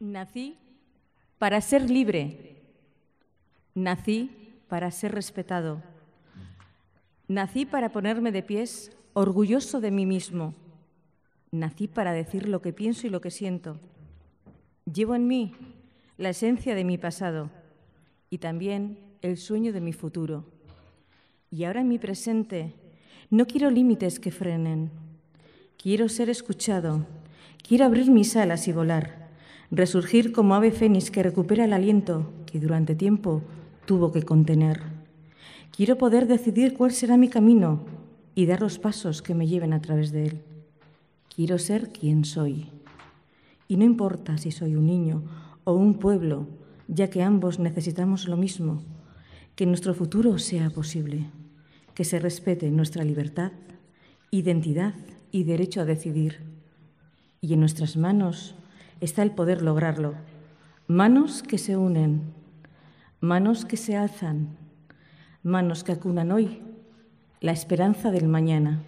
Nací para ser libre. Nací para ser respetado. Nací para ponerme de pies orgulloso de mí mismo. Nací para decir lo que pienso y lo que siento. Llevo en mí la esencia de mi pasado y también el sueño de mi futuro. Y ahora en mi presente no quiero límites que frenen. Quiero ser escuchado. Quiero abrir mis alas y volar resurgir como ave fénix que recupera el aliento que durante tiempo tuvo que contener. Quiero poder decidir cuál será mi camino y dar los pasos que me lleven a través de él. Quiero ser quien soy. Y no importa si soy un niño o un pueblo, ya que ambos necesitamos lo mismo, que nuestro futuro sea posible, que se respete nuestra libertad, identidad y derecho a decidir. Y en nuestras manos está el poder lograrlo. Manos que se unen, manos que se alzan, manos que acunan hoy la esperanza del mañana.